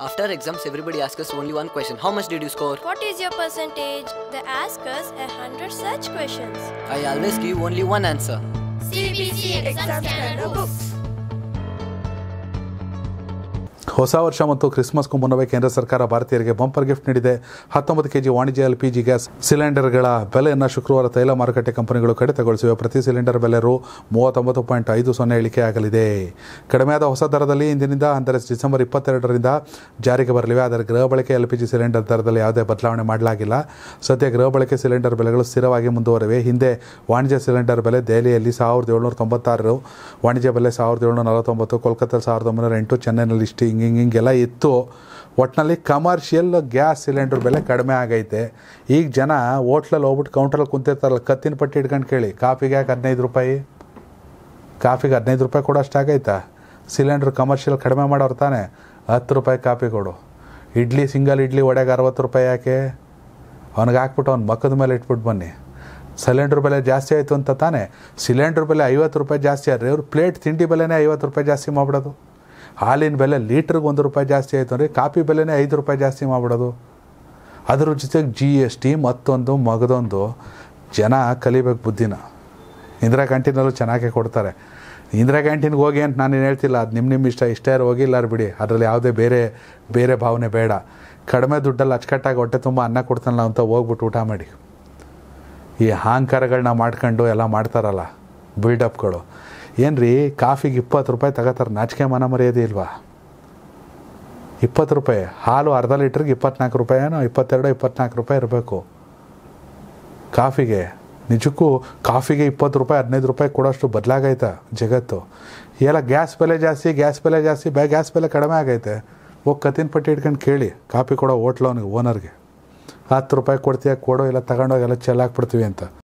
After exams, everybody asks us only one question. How much did you score? What is your percentage? They ask us a hundred such questions. I always give only one answer. CBC exam standard books. ಹೊಸ ವರ್ಷ ಮತ್ತು ಕ್ರಿಸ್ಮಸ್ಗೂ ಮುನ್ನವೇ ಕೇಂದ್ರ ಸರ್ಕಾರ ಭಾರತೀಯರಿಗೆ bumper gift ನೀಡಿದೆ ಹತ್ತೊಂಬತ್ತು KG ವಾಣಿಜ್ಯ ಎಲ್ ಪಿ ಜಿ ಗ್ಯಾಸ್ ಸಿಲಿಂಡರ್ಗಳ ಬೆಲೆಯನ್ನು ಶುಕ್ರವಾರ ತೈಲ ಮಾರುಕಟ್ಟೆ ಕಂಪನಿಗಳು ಕಡಿತಗೊಳಿಸಿವೆ ಪ್ರತಿ ಸಿಲಿಂಡರ್ ಬೆಲೆ ರು ಮೂವತ್ತೊಂಬತ್ತು ಪಾಯಿಂಟ್ ಐದು ಸೊನ್ನೆ ಇಳಿಕೆಯಾಗಲಿದೆ ಕಡಿಮೆಯಾದ ಹೊಸ ದರದಲ್ಲಿ ಇಂದಿನಿಂದ ಅಂದರೆ ಡಿಸೆಂಬರ್ ಇಪ್ಪತ್ತೆರಡರಿಂದ ಜಾರಿಗೆ ಬರಲಿವೆ ಆದರೆ ಗೃಹ ಬಳಕೆ ಎಲ್ ಪಿ ಜಿ ಸಿಲಿಂಡರ್ ದರದಲ್ಲಿ ಯಾವುದೇ ಬದಲಾವಣೆ ಮಾಡಲಾಗಿಲ್ಲ ಸದ್ಯ ಗೃಹ ಬಳಕೆ ಸಿಲಿಂಡರ್ ಬೆಲೆಗಳು ಸ್ಥಿರವಾಗಿ ಮುಂದುವರಿವೆ ಹಿಂದೆ ವಾಣಿಜ್ಯ ಸಿಲಿಂಡರ್ ಬೆಲೆ ದೆಹಲಿಯಲ್ಲಿ ಸಾವಿರದ ಏಳ್ನೂರ ತೊಂಬತ್ತಾರು ವಾಣಿಜ್ಯ ಬೆಲೆ ಸಾವಿರದ ಏಳ್ನೂರ ನಲವತ್ತೊಂಬತ್ತು ಕೋಲ್ಕತ್ತಾ ಸಾವಿರದ ಒಂಬೈನೂರ ಎಂಟು ಚೆನ್ನೈನಲ್ಲಿ ಇಷ್ಟು ಹಿಂಗೆ ಹಿಂಗೆಲ್ಲ ಇತ್ತು ಒಟ್ನಲ್ಲಿ ಕಮರ್ಷಿಯಲ್ ಗ್ಯಾಸ್ ಸಿಲಿಂಡ್ರ್ ಬೆಲೆ ಕಡಿಮೆ ಆಗೈತೆ ಈಗ ಜನ ಹೋಟ್ಲಲ್ಲಿ ಹೋಗ್ಬಿಟ್ಟು ಕೌಂಟ್ರಲ್ಲಿ ಕುಂತಿರ್ತಾರಲ್ಲ ಕತ್ತಿನ ಪಟ್ಟಿ ಇಟ್ಕೊಂಡು ಕೇಳಿ ಕಾಫಿಗೆ ಯಾಕೆ ಹದಿನೈದು ರೂಪಾಯಿ ಕಾಫಿಗೆ ಹದಿನೈದು ರೂಪಾಯಿ ಕೊಡೋ ಅಷ್ಟಾಗೈತಾ ಸಿಲಿಂಡ್ರ್ ಕಮರ್ಷಿಯಲ್ ಕಡಿಮೆ ಮಾಡೋರು ತಾನೆ ಹತ್ತು ರೂಪಾಯಿ ಕಾಫಿ ಕೊಡು ಇಡ್ಲಿ ಸಿಂಗಲ್ ಇಡ್ಲಿ ಒಡೆಗೆ ಅರವತ್ತು ರೂಪಾಯಿ ಯಾಕೆ ಅವನಿಗೆ ಹಾಕ್ಬಿಟ್ಟು ಅವ್ನು ಮಕ್ಕದ ಮೇಲೆ ಇಟ್ಬಿಟ್ಟು ಬನ್ನಿ ಸಿಲಿಂಡ್ರ್ ಬೆಲೆ ಜಾಸ್ತಿ ಆಯಿತು ಅಂತ ತಾನೇ ಸಿಲಿಂಡ್ರ್ ಬೆಲೆ ಐವತ್ತು ರೂಪಾಯಿ ಜಾಸ್ತಿ ಆದರೆ ಇವ್ರು ಪ್ಲೇಟ್ ತಿಂಡಿ ಬೆಲೆನೇ ಐವತ್ತು ರೂಪಾಯಿ ಜಾಸ್ತಿ ಮಾಡ್ಬಿಡೋದು ಹಾಲಿನ ಬೆಲೆ ಲೀಟ್ರಿಗೆ ಒಂದು ರೂಪಾಯಿ ಜಾಸ್ತಿ ಆಯಿತು ಅಂದರೆ ಕಾಫಿ ಬೆಲೆನೇ ಐದು ರೂಪಾಯಿ ಜಾಸ್ತಿ ಮಾಡಿಬಿಡೋದು ಅದ್ರ ಜೊತೆಗೆ ಜಿ ಎಸ್ ಟಿ ಮತ್ತೊಂದು ಮಗದೊಂದು ಜನ ಕಲಿಬೇಕು ಬುದ್ಧಿನ ಇಂದಿರಾ ಕ್ಯಾಂಟೀನಲ್ಲೂ ಚೆನ್ನಾಗೇ ಕೊಡ್ತಾರೆ ಇಂದಿರಾ ಕ್ಯಾಂಟೀನ್ಗೆ ಹೋಗಿ ಅಂತ ನಾನು ಹೇಳ್ತಿಲ್ಲ ಅದು ನಿಮ್ಮ ನಿಮ್ಮ ಇಷ್ಟ ಇಷ್ಟ ಯಾರು ಹೋಗಿಲ್ಲಾರು ಬಿಡಿ ಅದರಲ್ಲಿ ಯಾವುದೇ ಬೇರೆ ಬೇರೆ ಭಾವನೆ ಬೇಡ ಕಡಿಮೆ ದುಡ್ಡಲ್ಲಿ ಅಚ್ಚುಕಟ್ಟಾಗಿ ಹೊಟ್ಟೆ ತುಂಬ ಅನ್ನ ಕೊಡ್ತಾನಲ್ಲ ಅಂತ ಹೋಗ್ಬಿಟ್ಟು ಊಟ ಮಾಡಿ ಈ ಅಹಂಕಾರಗಳನ್ನ ಮಾಡ್ಕೊಂಡು ಎಲ್ಲ ಮಾಡ್ತಾರಲ್ಲ ಬಿಲ್ಡಪ್ಗಳು ಏನು ರೀ ಕಾಫಿಗೆ ಇಪ್ಪತ್ತು ರೂಪಾಯಿ ತಗೋತಾರೆ ನಾಚಿಕೆ ಮನ ಮರ್ಯಾದೆ ಇಲ್ವಾ ಇಪ್ಪತ್ತು ರೂಪಾಯಿ ಹಾಲು ಅರ್ಧ ಲೀಟ್ರಿಗೆ ಇಪ್ಪತ್ನಾಲ್ಕು ಏನೋ ಇಪ್ಪತ್ತೆರಡು ಇಪ್ಪತ್ನಾಲ್ಕು ರೂಪಾಯಿ ಇರಬೇಕು ಕಾಫಿಗೆ ನಿಜಕ್ಕೂ ಕಾಫಿಗೆ ಇಪ್ಪತ್ತು ರೂಪಾಯಿ ಹದಿನೈದು ರೂಪಾಯಿ ಕೊಡೋಷ್ಟು ಬದಲಾಗೈತೆ ಜಗತ್ತು ಎಲ್ಲ ಗ್ಯಾಸ್ ಬೆಲೆ ಜಾಸ್ತಿ ಗ್ಯಾಸ್ ಬೆಲೆ ಜಾಸ್ತಿ ಬೇ ಗ್ಯಾಸ್ ಬೆಲೆ ಕಡಿಮೆ ಆಗೈತೆ ಹೋಗಿ ಕತ್ತಿನ ಪಟ್ಟಿ ಇಟ್ಕೊಂಡು ಕೇಳಿ ಕಾಫಿ ಕೊಡೋ ಹೋಟ್ಲೋನಿಗೆ ಅವನಿಗೆ ಓನರ್ಗೆ ಹತ್ತು ರೂಪಾಯಿ ಕೊಡ್ತೀಯಾ ಕೊಡೋ ಇಲ್ಲ ತಗೊಂಡೋಗಿ ಎಲ್ಲ ಚೆಲ್ಲಾಕ್ಬಿಡ್ತೀವಿ ಅಂತ